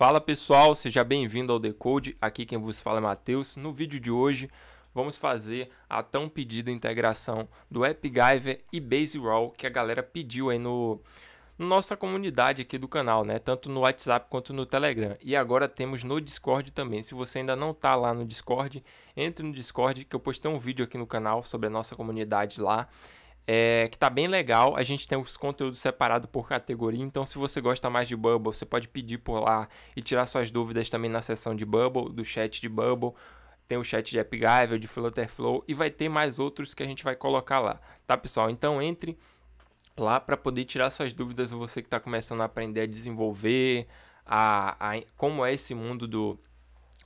Fala pessoal, seja bem-vindo ao Decode. Aqui quem vos fala é Matheus. No vídeo de hoje vamos fazer a tão pedida integração do AppGyver e BaseRaw que a galera pediu aí no nossa comunidade aqui do canal, né? Tanto no WhatsApp quanto no Telegram. E agora temos no Discord também. Se você ainda não tá lá no Discord, entre no Discord que eu postei um vídeo aqui no canal sobre a nossa comunidade lá é, que tá bem legal. A gente tem os conteúdos separados por categoria, então se você gosta mais de Bubble, você pode pedir por lá e tirar suas dúvidas também na seção de Bubble, do chat de Bubble. Tem o chat de AppGyver, de Flutterflow e vai ter mais outros que a gente vai colocar lá, tá pessoal? Então entre lá para poder tirar suas dúvidas, você que está começando a aprender a desenvolver, a, a como é esse mundo do,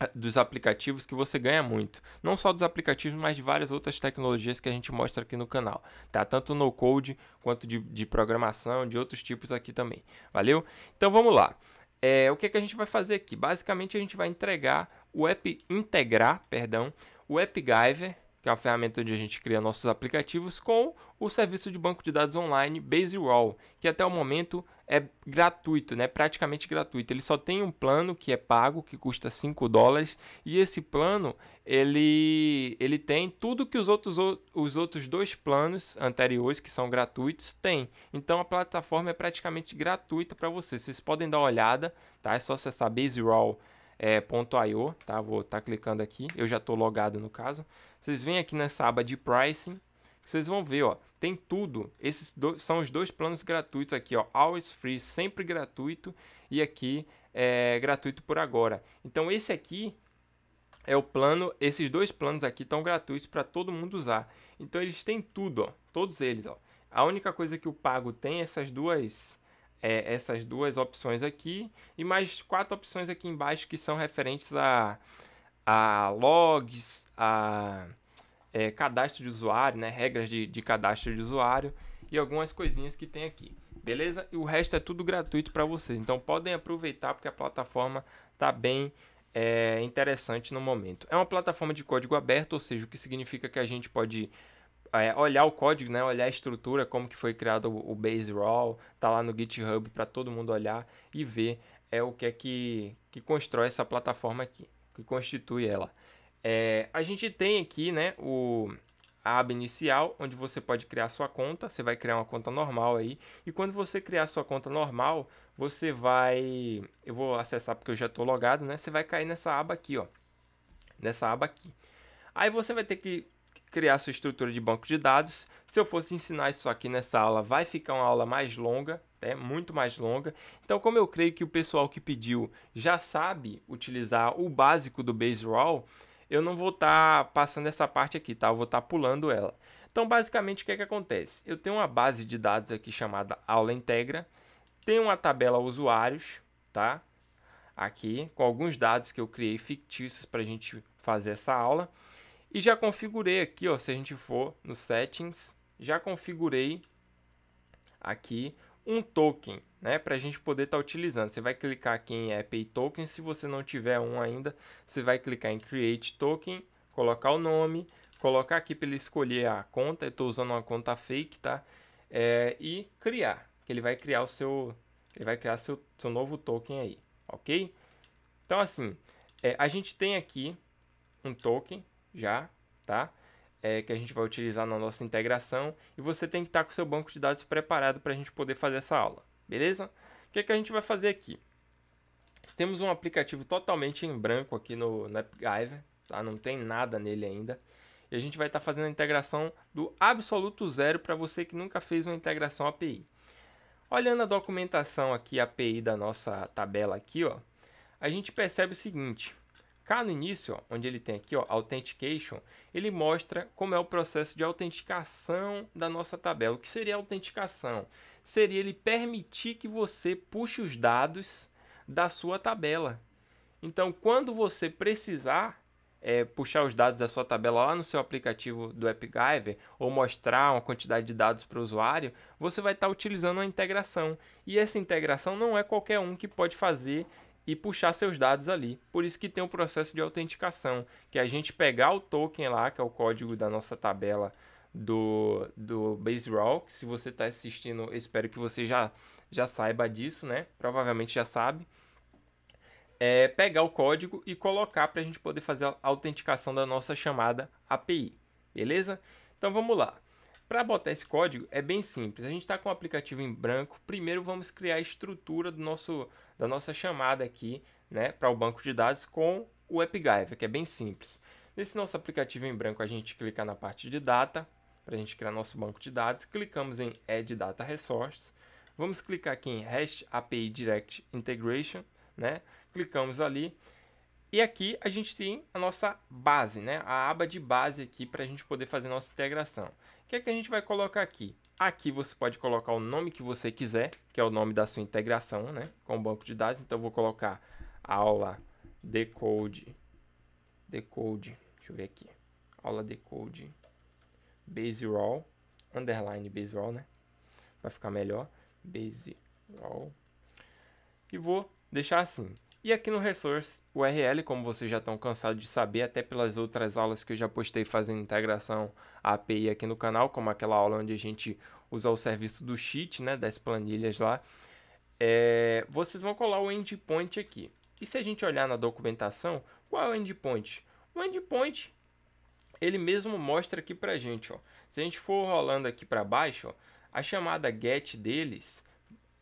eh, dos aplicativos que você ganha muito. Não só dos aplicativos, mas de várias outras tecnologias que a gente mostra aqui no canal, tá? Tanto no code quanto de, de programação, de outros tipos aqui também. Valeu? Então vamos lá. É, o que, é que a gente vai fazer aqui? Basicamente a gente vai entregar o app integrar, perdão, o AppGiver que é a ferramenta onde a gente cria nossos aplicativos, com o serviço de banco de dados online BaseRoll, que até o momento é gratuito, né? praticamente gratuito. Ele só tem um plano que é pago, que custa 5 dólares, e esse plano ele, ele tem tudo que os outros, os outros dois planos anteriores, que são gratuitos, tem. Então a plataforma é praticamente gratuita para vocês. Vocês podem dar uma olhada, tá? é só acessar BaseRoll.io, eh, é, tá? vou estar tá clicando aqui, eu já estou logado no caso vocês vêm aqui nessa aba de pricing, vocês vão ver, ó, tem tudo. Esses dois são os dois planos gratuitos aqui, ó, always free, sempre gratuito e aqui é gratuito por agora. Então esse aqui é o plano, esses dois planos aqui estão gratuitos para todo mundo usar. Então eles têm tudo, ó, todos eles, ó. A única coisa que o pago tem é essas duas é, essas duas opções aqui e mais quatro opções aqui embaixo que são referentes a a logs, a é, cadastro de usuário, né? regras de, de cadastro de usuário e algumas coisinhas que tem aqui. Beleza? E o resto é tudo gratuito para vocês. Então podem aproveitar porque a plataforma está bem é, interessante no momento. É uma plataforma de código aberto, ou seja, o que significa que a gente pode é, olhar o código, né? olhar a estrutura, como que foi criado o, base raw, tá lá no GitHub para todo mundo olhar e ver é o que é que, que constrói essa plataforma aqui que constitui ela. É, a gente tem aqui né, o, a aba inicial, onde você pode criar sua conta. Você vai criar uma conta normal aí. E quando você criar sua conta normal, você vai... Eu vou acessar porque eu já estou logado, né? Você vai cair nessa aba aqui, ó. Nessa aba aqui. Aí você vai ter que criar sua estrutura de banco de dados. Se eu fosse ensinar isso aqui nessa aula, vai ficar uma aula mais longa, é muito mais longa. Então, como eu creio que o pessoal que pediu já sabe utilizar o básico do base roll, eu não vou estar tá passando essa parte aqui, tá? Eu vou estar tá pulando ela. Então, basicamente, o que é que acontece? Eu tenho uma base de dados aqui chamada aula integra, tenho uma tabela usuários, tá? Aqui, com alguns dados que eu criei fictícios para a gente fazer essa aula. E já configurei aqui, ó, se a gente for no settings, já configurei aqui um token, né, para a gente poder estar tá utilizando. Você vai clicar aqui em API Token, se você não tiver um ainda, você vai clicar em Create Token, colocar o nome, colocar aqui para ele escolher a conta, eu estou usando uma conta fake, tá? É, e criar, que ele vai criar o seu, ele vai criar seu, seu novo token aí, ok? Então assim, é, a gente tem aqui um token já, tá? é, que a gente vai utilizar na nossa integração e você tem que estar com o seu banco de dados preparado para a gente poder fazer essa aula, beleza? O que, é que a gente vai fazer aqui? Temos um aplicativo totalmente em branco aqui no, no AppGyver, tá? não tem nada nele ainda. E a gente vai estar fazendo a integração do absoluto zero para você que nunca fez uma integração API. Olhando a documentação aqui, API da nossa tabela aqui, ó, a gente percebe o seguinte, Cá no início, onde ele tem aqui ó, Authentication, ele mostra como é o processo de autenticação da nossa tabela. O que seria autenticação? Seria ele permitir que você puxe os dados da sua tabela. Então, quando você precisar é, puxar os dados da sua tabela lá no seu aplicativo do AppGyver ou mostrar uma quantidade de dados para o usuário, você vai estar tá utilizando uma integração. E essa integração não é qualquer um que pode fazer e puxar seus dados ali. Por isso que tem um processo de autenticação, que é a gente pegar o token lá, que é o código da nossa tabela do, do BaseRaw, que se você está assistindo, espero que você já, já saiba disso, né? Provavelmente já sabe. É pegar o código e colocar para a gente poder fazer a autenticação da nossa chamada API, beleza? Então vamos lá. Para botar esse código é bem simples. A gente está com o aplicativo em branco. Primeiro vamos criar a estrutura do nosso, da nossa chamada aqui né, para o banco de dados com o AppGyver, que é bem simples. Nesse nosso aplicativo em branco a gente clica na parte de data para a gente criar nosso banco de dados. Clicamos em Add Data Resource. Vamos clicar aqui em REST API Direct Integration, né? Clicamos ali. E aqui a gente tem a nossa base, né? A aba de base aqui para a gente poder fazer nossa integração. O que é que a gente vai colocar aqui? Aqui você pode colocar o nome que você quiser, que é o nome da sua integração né, com o banco de dados. Então, eu vou colocar aula decode, decode, deixa eu ver aqui, aula decode, base roll, underline base roll, né? Vai ficar melhor, base roll. E vou deixar assim. E aqui no Resource URL, como vocês já estão cansados de saber, até pelas outras aulas que eu já postei fazendo integração à API aqui no canal, como aquela aula onde a gente usa o serviço do cheat, né, das planilhas lá, é, vocês vão colar o endpoint aqui. E se a gente olhar na documentação, qual é o endpoint? O endpoint, ele mesmo mostra aqui a gente, ó. Se a gente for rolando aqui para baixo, ó, a chamada get deles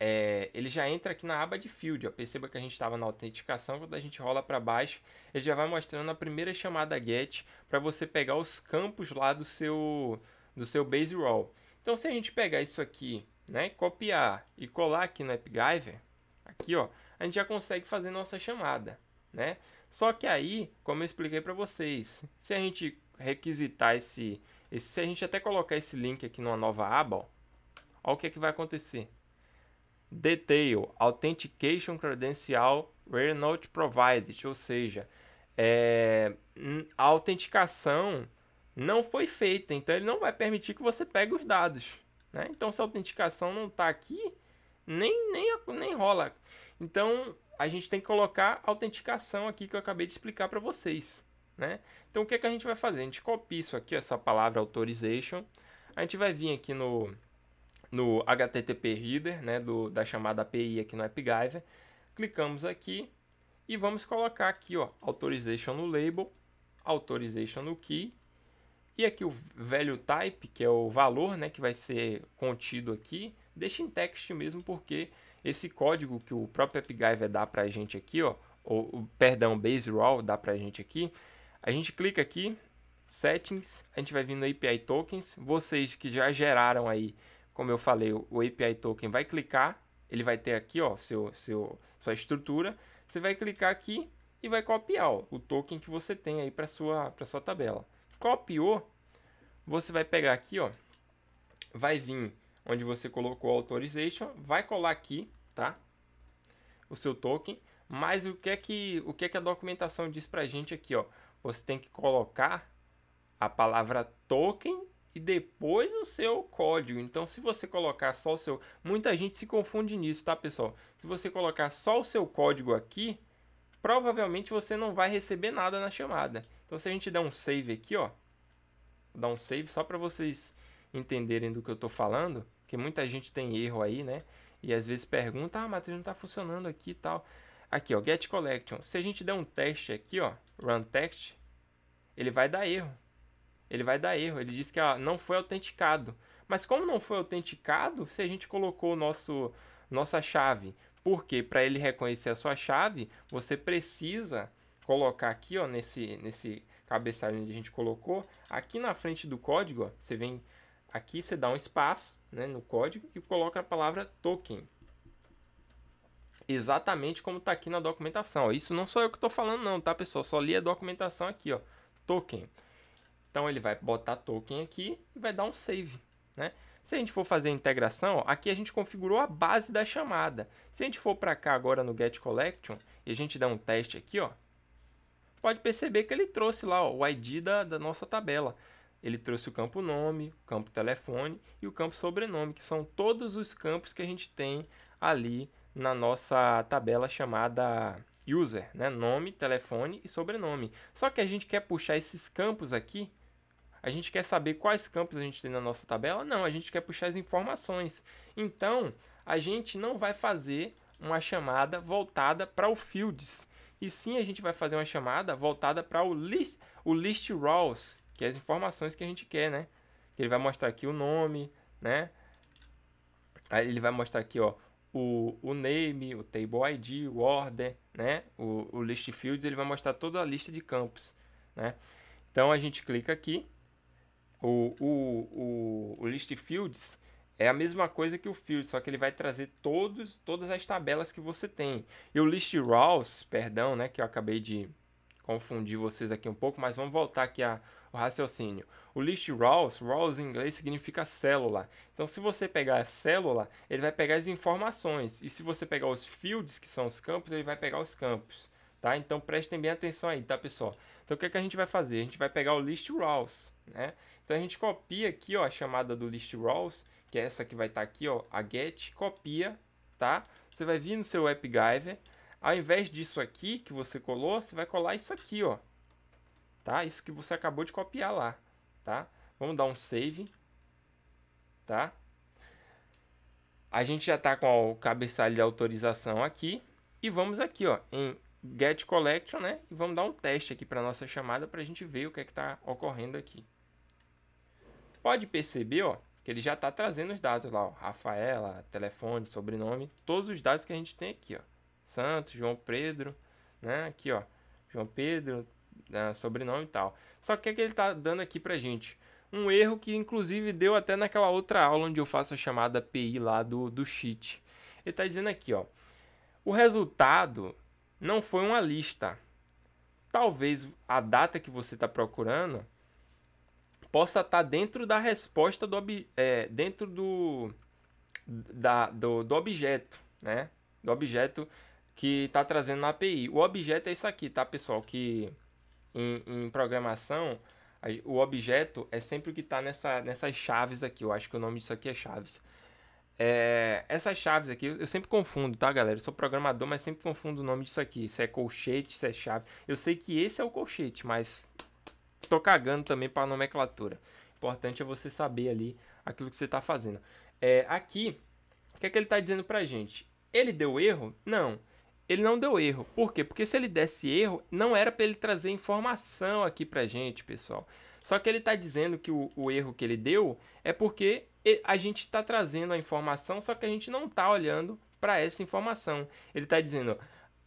é, ele já entra aqui na aba de field. Ó. Perceba que a gente estava na autenticação, quando a gente rola para baixo, ele já vai mostrando a primeira chamada get para você pegar os campos lá do seu, do seu base role. Então, se a gente pegar isso aqui, né, copiar e colar aqui no AppGyver, aqui, ó, a gente já consegue fazer nossa chamada, né? Só que aí, como eu expliquei para vocês, se a gente requisitar esse, esse, se a gente até colocar esse link aqui numa nova aba, ó, ó o que é que vai acontecer. Detail, Authentication Credential Were Not Provided, ou seja, é, a autenticação não foi feita, então ele não vai permitir que você pegue os dados. Né? Então, se a autenticação não está aqui, nem, nem, nem rola. Então, a gente tem que colocar a autenticação aqui que eu acabei de explicar para vocês. Né? Então, o que, é que a gente vai fazer? A gente copia isso aqui, essa palavra authorization. A gente vai vir aqui no no HTTP Reader, né, do, da chamada API aqui no AppGyver. Clicamos aqui e vamos colocar aqui, ó, Authorization no Label, Authorization no Key, e aqui o value type, que é o valor, né, que vai ser contido aqui, deixa em text mesmo, porque esse código que o próprio AppGyver dá para a gente aqui, ó, ou, perdão, Base Raw dá para a gente aqui, a gente clica aqui, Settings, a gente vai vir no API Tokens, vocês que já geraram aí como eu falei, o API Token vai clicar, ele vai ter aqui, ó, seu, seu, sua estrutura. Você vai clicar aqui e vai copiar ó, o token que você tem aí para sua, para sua tabela. Copiou, você vai pegar aqui, ó, vai vir onde você colocou o authorization, vai colar aqui, tá? O seu token. Mas o que é que o que é que a documentação diz para gente aqui, ó? Você tem que colocar a palavra token e depois o seu código. Então, se você colocar só o seu. Muita gente se confunde nisso, tá, pessoal? Se você colocar só o seu código aqui, provavelmente você não vai receber nada na chamada. Então, se a gente der um save aqui, ó. Vou dar um save só para vocês entenderem do que eu estou falando, que muita gente tem erro aí, né? E às vezes pergunta, ah, Matheus, não está funcionando aqui e tal. Aqui, ó, get collection. Se a gente der um teste aqui, ó, run text, ele vai dar erro ele vai dar erro. Ele diz que ah, não foi autenticado. Mas como não foi autenticado, se a gente colocou nosso nossa chave, porque para ele reconhecer a sua chave, você precisa colocar aqui, ó, nesse nesse cabeçalho onde a gente colocou, aqui na frente do código, ó, você vem aqui, você dá um espaço, né, no código e coloca a palavra token. Exatamente como está aqui na documentação. Isso não sou eu que estou falando não, tá, pessoal? Só li a documentação aqui, ó. Token. Então ele vai botar token aqui e vai dar um save, né? Se a gente for fazer a integração, ó, aqui a gente configurou a base da chamada. Se a gente for para cá agora no get collection e a gente dá um teste aqui, ó, pode perceber que ele trouxe lá ó, o ID da, da nossa tabela. Ele trouxe o campo nome, o campo telefone e o campo sobrenome, que são todos os campos que a gente tem ali na nossa tabela chamada user, né? nome, telefone e sobrenome. Só que a gente quer puxar esses campos aqui a gente quer saber quais campos a gente tem na nossa tabela? Não, a gente quer puxar as informações. Então, a gente não vai fazer uma chamada voltada para o fields, e sim a gente vai fazer uma chamada voltada para o list, o list rows, que é as informações que a gente quer, né? Ele vai mostrar aqui o nome, né? Aí ele vai mostrar aqui, ó, o, o name, o table ID, o order, né? O, o list fields, ele vai mostrar toda a lista de campos, né? Então a gente clica aqui o, o, o, o list fields é a mesma coisa que o field, só que ele vai trazer todos, todas as tabelas que você tem. E o list rows, perdão, né, que eu acabei de confundir vocês aqui um pouco, mas vamos voltar aqui ao raciocínio. O list rows, rows em inglês significa célula. Então, se você pegar a célula, ele vai pegar as informações. E se você pegar os fields, que são os campos, ele vai pegar os campos. Tá? Então, prestem bem atenção aí, tá, pessoal? Então o que, é que a gente vai fazer? A gente vai pegar o list rows, né? Então a gente copia aqui, ó, a chamada do list rows, que é essa que vai estar tá aqui, ó, a get, copia, tá? Você vai vir no seu AppGyver, ao invés disso aqui que você colou, você vai colar isso aqui, ó. Tá? Isso que você acabou de copiar lá, tá? Vamos dar um save, tá? A gente já está com o cabeçalho de autorização aqui e vamos aqui, ó, em get collection, né? E vamos dar um teste aqui para nossa chamada para a gente ver o que é está ocorrendo aqui. Pode perceber, ó, que ele já está trazendo os dados lá, ó, Rafaela, telefone, sobrenome, todos os dados que a gente tem aqui, ó. Santos, João Pedro, né? Aqui, ó, João Pedro, né? sobrenome e tal. Só que o é que ele está dando aqui para a gente? Um erro que inclusive deu até naquela outra aula onde eu faço a chamada API lá do, do cheat. Ele está dizendo aqui, ó, o resultado não foi uma lista. Talvez a data que você está procurando possa estar tá dentro da resposta do é, dentro do, da, do, do objeto, né? Do objeto que está trazendo na API. O objeto é isso aqui, tá, pessoal? Que em, em programação o objeto é sempre o que está nessa, nessas chaves aqui. Eu acho que o nome disso aqui é chaves. É, essas chaves aqui, eu sempre confundo, tá, galera? Eu sou programador, mas sempre confundo o nome disso aqui. Se é colchete, se é chave. Eu sei que esse é o colchete, mas tô cagando também para a nomenclatura. importante é você saber ali aquilo que você está fazendo. É, aqui, o que é que ele está dizendo pra gente? Ele deu erro? Não. Ele não deu erro. Por quê? Porque se ele desse erro, não era para ele trazer informação aqui pra gente, pessoal. Só que ele está dizendo que o, o, erro que ele deu é porque a gente está trazendo a informação, só que a gente não está olhando para essa informação. Ele está dizendo.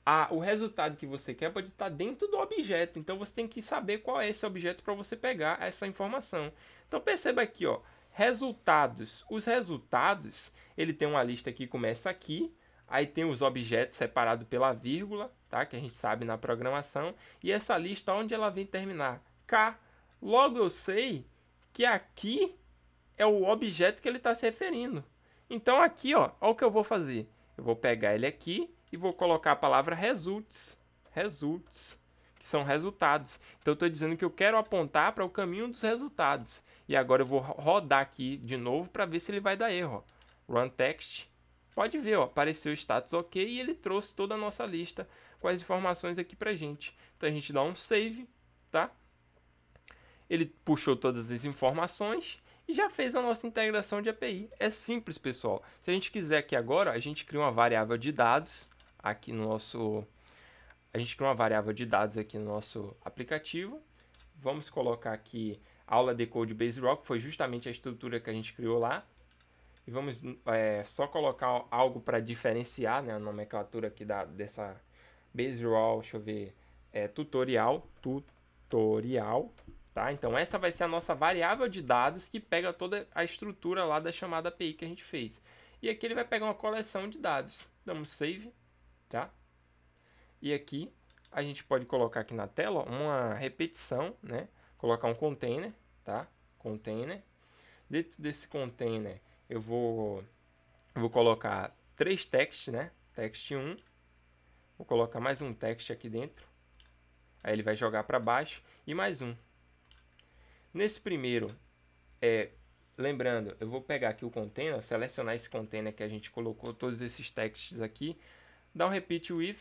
Ah, o resultado que você quer pode estar tá dentro do objeto, então você tem que saber qual é esse objeto para você pegar essa informação. Então perceba aqui, ó, resultados. Os resultados, ele tem uma lista que começa aqui, aí tem os objetos separados pela vírgula, tá? Que a gente sabe na programação, e essa lista onde ela vem terminar? K Logo eu sei que aqui é o objeto que ele está se referindo. Então aqui, ó, olha o que eu vou fazer. Eu vou pegar ele aqui e vou colocar a palavra results. Results, que são resultados. Então eu estou dizendo que eu quero apontar para o caminho dos resultados. E agora eu vou rodar aqui de novo para ver se ele vai dar erro. Run text. Pode ver, ó, apareceu o status ok e ele trouxe toda a nossa lista com as informações aqui para gente. Então a gente dá um save, tá? Ele puxou todas as informações e já fez a nossa integração de API. É simples, pessoal. Se a gente quiser aqui agora, a gente cria uma variável de dados aqui no nosso... A gente cria uma variável de dados aqui no nosso aplicativo. Vamos colocar aqui aula de Code Base Rock, foi justamente a estrutura que a gente criou lá. E vamos é, só colocar algo para diferenciar né, a nomenclatura aqui da, dessa Base Rock, deixa eu ver, é, tutorial, tutorial, Tá? Então essa vai ser a nossa variável de dados que pega toda a estrutura lá da chamada API que a gente fez. E aqui ele vai pegar uma coleção de dados. Damos save, tá? E aqui a gente pode colocar aqui na tela uma repetição, né? Colocar um container, tá? Container. Dentro desse container eu vou, vou colocar três texts, né? Text 1. Vou colocar mais um text aqui dentro. Aí ele vai jogar para baixo e mais um. Nesse primeiro, é, lembrando, eu vou pegar aqui o container, selecionar esse container que a gente colocou todos esses textos aqui, dar um repeat with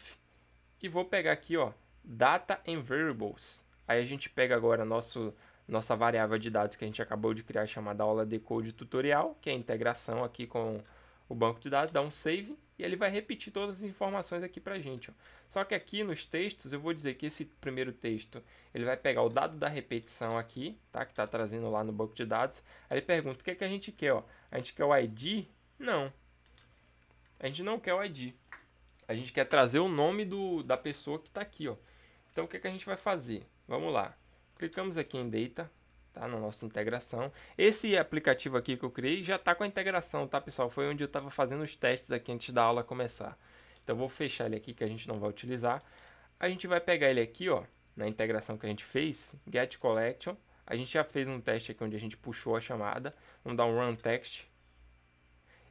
e vou pegar aqui, ó, data and variables. Aí a gente pega agora nosso nossa variável de dados que a gente acabou de criar chamada aula decode tutorial, que é a integração aqui com o banco de dados, dá um save e ele vai repetir todas as informações aqui para a gente. Ó. Só que aqui nos textos, eu vou dizer que esse primeiro texto, ele vai pegar o dado da repetição aqui, tá? que está trazendo lá no banco de dados, aí ele pergunta o que, é que a gente quer. Ó? A gente quer o ID? Não. A gente não quer o ID. A gente quer trazer o nome do, da pessoa que está aqui. Ó. Então, o que, é que a gente vai fazer? Vamos lá. Clicamos aqui em Data, tá? Na nossa integração. Esse aplicativo aqui que eu criei já está com a integração, tá, pessoal? Foi onde eu estava fazendo os testes aqui antes da aula começar. Então, vou fechar ele aqui, que a gente não vai utilizar. A gente vai pegar ele aqui, ó, na integração que a gente fez, Get Collection. A gente já fez um teste aqui onde a gente puxou a chamada. Vamos dar um Run Text.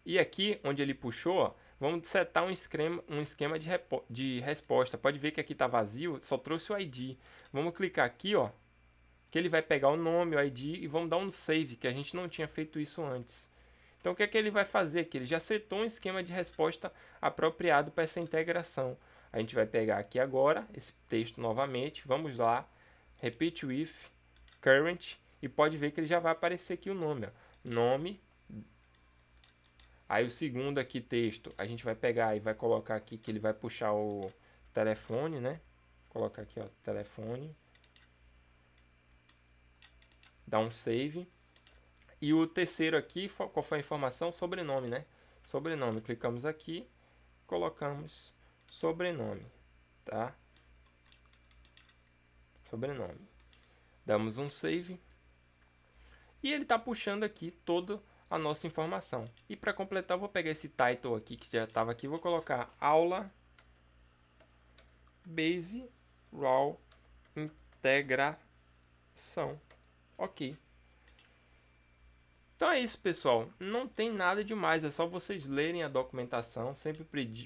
E aqui, onde ele puxou, ó, vamos setar um esquema, um esquema de, de resposta. Pode ver que aqui está vazio, só trouxe o ID. Vamos clicar aqui, ó, que ele vai pegar o nome, o ID e vamos dar um save, que a gente não tinha feito isso antes. Então o que é que ele vai fazer aqui? Ele já setou um esquema de resposta apropriado para essa integração. A gente vai pegar aqui agora esse texto novamente, vamos lá, repeat with current e pode ver que ele já vai aparecer aqui o nome, ó. nome. Aí o segundo aqui texto, a gente vai pegar e vai colocar aqui que ele vai puxar o telefone, né? Colocar aqui, ó, telefone dá um save. E o terceiro aqui, qual foi a informação? Sobrenome, né? Sobrenome. Clicamos aqui, colocamos sobrenome, tá? Sobrenome. Damos um save. E ele está puxando aqui toda a nossa informação. E para completar, vou pegar esse title aqui que já estava aqui, vou colocar aula base raw integração. Ok. Então é isso, pessoal. Não tem nada demais, é só vocês lerem a documentação, sempre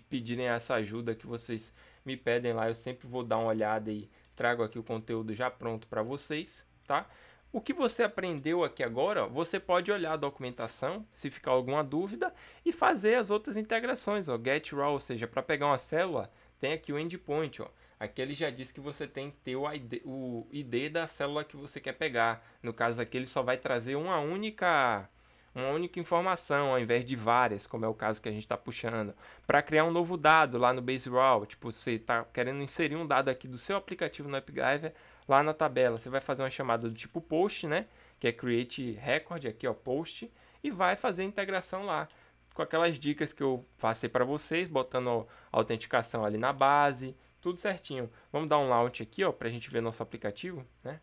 pedirem essa ajuda que vocês me pedem lá, eu sempre vou dar uma olhada e trago aqui o conteúdo já pronto para vocês, tá? O que você aprendeu aqui agora, você pode olhar a documentação, se ficar alguma dúvida, e fazer as outras integrações, ó, get raw, ou seja, para pegar uma célula, tem aqui o endpoint, ó. Aqui ele já diz que você tem que ter o ID, o ID da célula que você quer pegar. No caso aqui, ele só vai trazer uma única uma única informação ao invés de várias, como é o caso que a gente está puxando, para criar um novo dado lá no Base Raw. Tipo, você está querendo inserir um dado aqui do seu aplicativo no AppGyver lá na tabela. Você vai fazer uma chamada do tipo post, né? Que é create record aqui, ó, post, e vai fazer a integração lá com aquelas dicas que eu passei para vocês, botando a autenticação ali na base, tudo certinho. Vamos dar um launch aqui, ó, para a gente ver nosso aplicativo, né?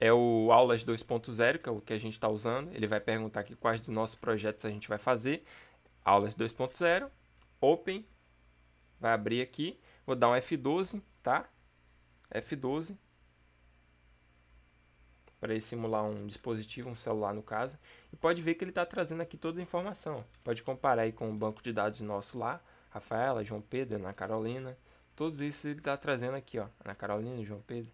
É o Aulas 2.0, que é o que a gente está usando. Ele vai perguntar aqui quais dos nossos projetos a gente vai fazer. Aulas 2.0, Open, vai abrir aqui. Vou dar um F12, tá? F12. Para ele simular um dispositivo, um celular no caso. E pode ver que ele está trazendo aqui toda a informação. Pode comparar aí com o banco de dados nosso lá. Rafaela, João Pedro, Ana Carolina. Todos esses ele está trazendo aqui, ó. Ana Carolina, João Pedro.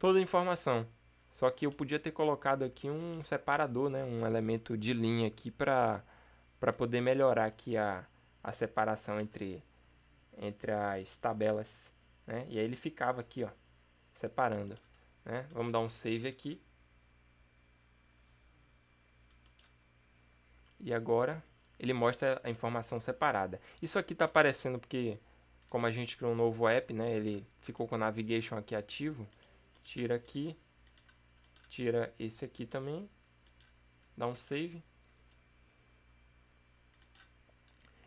Toda a informação. Só que eu podia ter colocado aqui um separador, né? Um elemento de linha aqui para para poder melhorar aqui a, a separação entre entre as tabelas, né? E aí ele ficava aqui, ó, separando, né? Vamos dar um save aqui. E agora ele mostra a informação separada. Isso aqui está aparecendo porque, como a gente criou um novo app, né, ele ficou com o navigation aqui ativo. Tira aqui, tira esse aqui também, dá um save.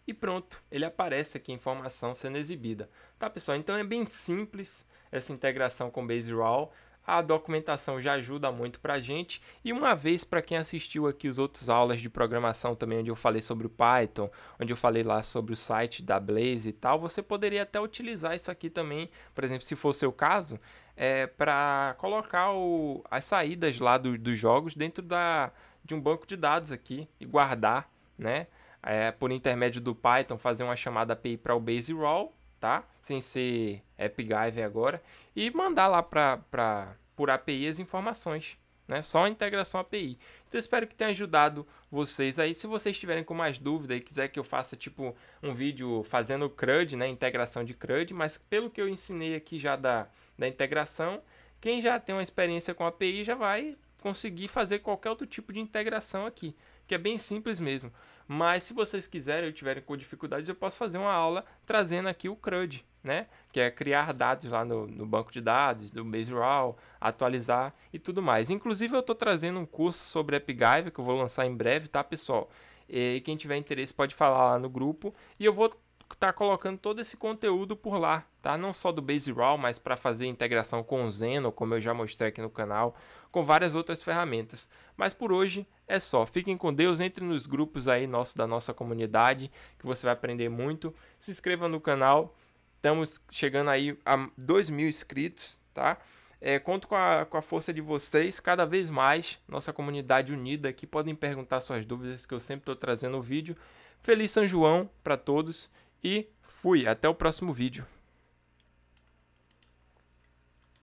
E pronto, ele aparece aqui, a informação sendo exibida. Tá, pessoal? Então é bem simples essa integração com Base RAW. A documentação já ajuda muito para a gente. E uma vez, para quem assistiu aqui os outros aulas de programação também, onde eu falei sobre o Python, onde eu falei lá sobre o site da Blaze e tal, você poderia até utilizar isso aqui também, por exemplo, se for o seu caso, é, para colocar o, as saídas lá do, dos jogos dentro da, de um banco de dados aqui e guardar, né? É, por intermédio do Python, fazer uma chamada API para o Base Roll tá? Sem ser AppGyver agora. E mandar lá pra, pra, por API as informações. Né? Só a integração API. Então espero que tenha ajudado vocês aí. Se vocês tiverem com mais dúvida e quiser que eu faça tipo um vídeo fazendo CRUD, né, integração de CRUD, mas pelo que eu ensinei aqui já da, da integração, quem já tem uma experiência com API já vai conseguir fazer qualquer outro tipo de integração aqui, que é bem simples mesmo. Mas se vocês quiserem ou tiverem com dificuldades, eu posso fazer uma aula trazendo aqui o CRUD, né? Que é criar dados lá no, no banco de dados, do Base RAW, atualizar e tudo mais. Inclusive, eu estou trazendo um curso sobre AppGyver que eu vou lançar em breve, tá, pessoal? E quem tiver interesse pode falar lá no grupo. E eu vou tá colocando todo esse conteúdo por lá, tá? Não só do Base RAW, mas para fazer integração com o Zeno, como eu já mostrei aqui no canal, com várias outras ferramentas. Mas por hoje é só, fiquem com Deus, entre nos grupos aí nosso, da nossa comunidade, que você vai aprender muito. Se inscreva no canal, estamos chegando aí a 2 mil inscritos, tá? É, conto com a, com a força de vocês, cada vez mais, nossa comunidade unida aqui. Podem perguntar suas dúvidas, que eu sempre estou trazendo o vídeo. Feliz São João para todos e fui, até o próximo vídeo.